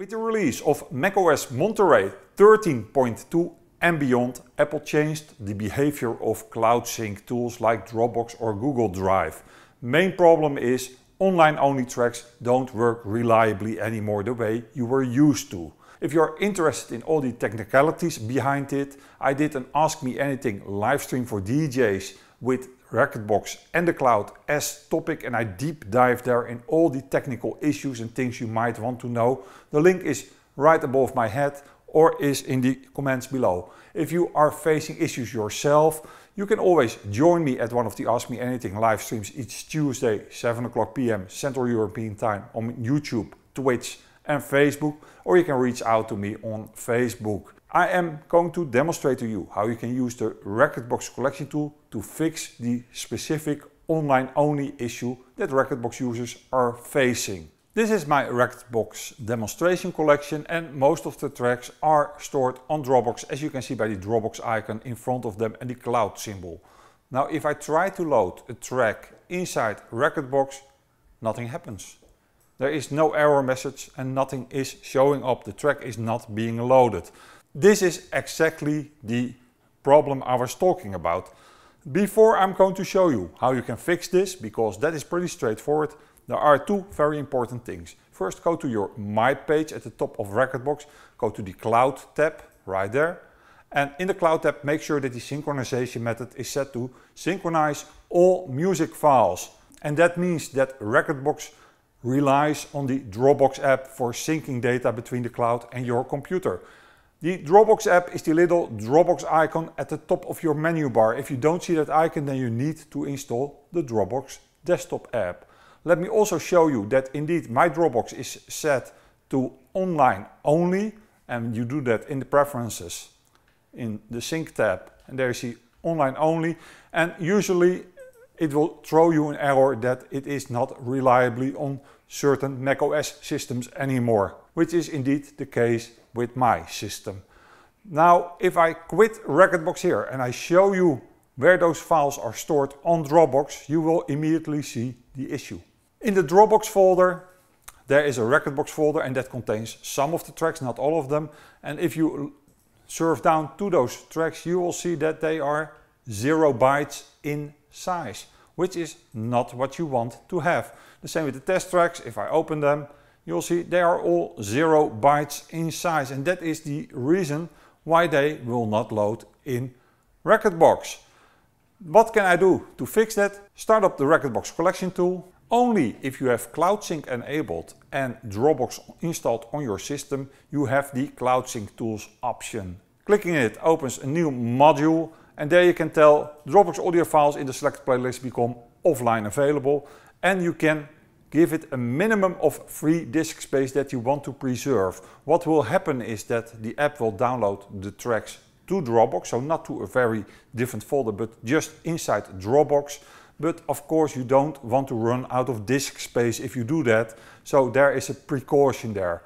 With the release of macOS Monterey 13.2 and beyond, Apple changed the behavior of cloud sync tools like Dropbox or Google Drive. Main problem is online-only tracks don't work reliably anymore the way you were used to. If you're interested in all the technicalities behind it, I did an Ask Me Anything livestream for DJs with box and the cloud as topic and I deep dive there in all the technical issues and things you might want to know. The link is right above my head or is in the comments below. If you are facing issues yourself, you can always join me at one of the Ask Me Anything live streams each Tuesday, 7 o'clock p.m. Central European Time on YouTube, Twitch and Facebook, or you can reach out to me on Facebook. I am going to demonstrate to you how you can use the Recordbox collection tool to fix the specific online only issue that Recordbox users are facing. This is my Recordbox demonstration collection and most of the tracks are stored on Dropbox as you can see by the Dropbox icon in front of them and the cloud symbol. Now if I try to load a track inside Recordbox, nothing happens. There is no error message and nothing is showing up. The track is not being loaded. This is exactly the problem I was talking about. Before I'm going to show you how you can fix this, because that is pretty straightforward, there are two very important things. First, go to your My page at the top of Recordbox, go to the Cloud tab right there. And in the Cloud tab, make sure that the synchronization method is set to synchronize all music files. And that means that Recordbox relies on the Dropbox app for syncing data between the cloud and your computer. The Dropbox app is the little Dropbox icon at the top of your menu bar. If you don't see that icon, then you need to install the Dropbox desktop app. Let me also show you that indeed my Dropbox is set to online only. And you do that in the preferences in the sync tab. And there you see online only. And usually it will throw you an error that it is not reliably on certain macOS systems anymore which is indeed the case with my system. Now, if I quit Racketbox here and I show you where those files are stored on Dropbox, you will immediately see the issue. In the Dropbox folder, there is a Racketbox folder and that contains some of the tracks, not all of them. And if you surf down to those tracks, you will see that they are zero bytes in size, which is not what you want to have. The same with the test tracks, if I open them, you'll see they are all 0 bytes in size and that is the reason why they will not load in Recordbox. What can I do to fix that? Start up the Recordbox collection tool. Only if you have Cloud Sync enabled and Dropbox installed on your system, you have the Cloud Sync tools option. Clicking it opens a new module and there you can tell Dropbox audio files in the selected playlist become offline available and you can Give it a minimum of free disk space that you want to preserve. What will happen is that the app will download the tracks to Dropbox, so not to a very different folder, but just inside Dropbox. But of course you don't want to run out of disk space if you do that, so there is a precaution there.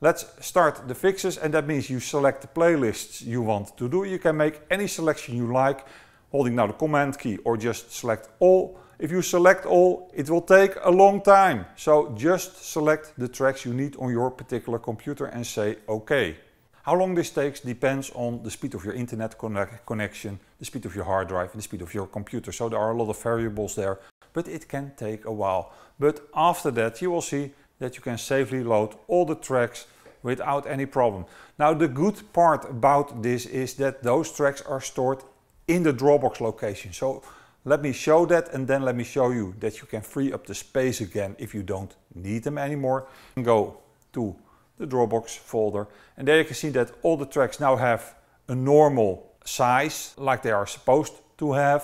Let's start the fixes and that means you select the playlists you want to do. You can make any selection you like, holding now the command key or just select all. If you select all, it will take a long time. So just select the tracks you need on your particular computer and say OK. How long this takes depends on the speed of your internet connect connection, the speed of your hard drive and the speed of your computer. So there are a lot of variables there, but it can take a while. But after that you will see that you can safely load all the tracks without any problem. Now the good part about this is that those tracks are stored in the Dropbox location. So let me show that and then let me show you that you can free up the space again if you don't need them anymore. And go to the Dropbox folder and there you can see that all the tracks now have a normal size like they are supposed to have.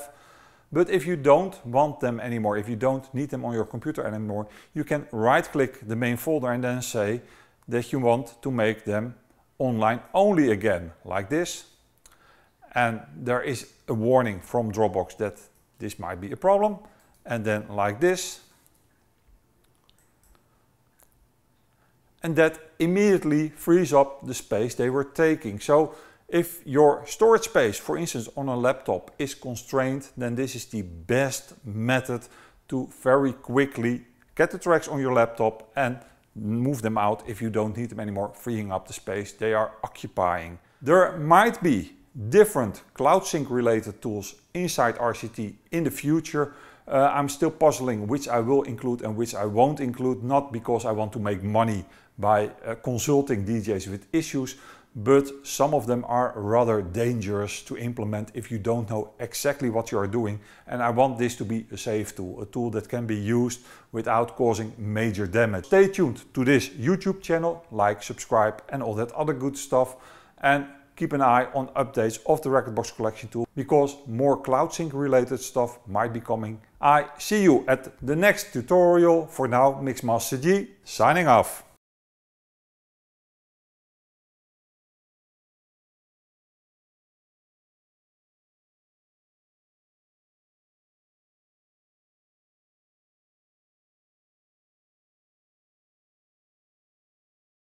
But if you don't want them anymore, if you don't need them on your computer anymore, you can right click the main folder and then say that you want to make them online only again, like this. And there is a warning from Dropbox that this might be a problem. And then like this. And that immediately frees up the space they were taking. So if your storage space, for instance, on a laptop is constrained, then this is the best method to very quickly get the tracks on your laptop and move them out if you don't need them anymore, freeing up the space they are occupying. There might be different Cloud Sync related tools inside RCT in the future. Uh, I'm still puzzling which I will include and which I won't include, not because I want to make money by uh, consulting DJs with issues, but some of them are rather dangerous to implement if you don't know exactly what you are doing. And I want this to be a safe tool, a tool that can be used without causing major damage. Stay tuned to this YouTube channel, like, subscribe and all that other good stuff. And keep an eye on updates of the Recordbox Collection tool because more Cloud Sync related stuff might be coming. I see you at the next tutorial. For now, Mixmaster G signing off.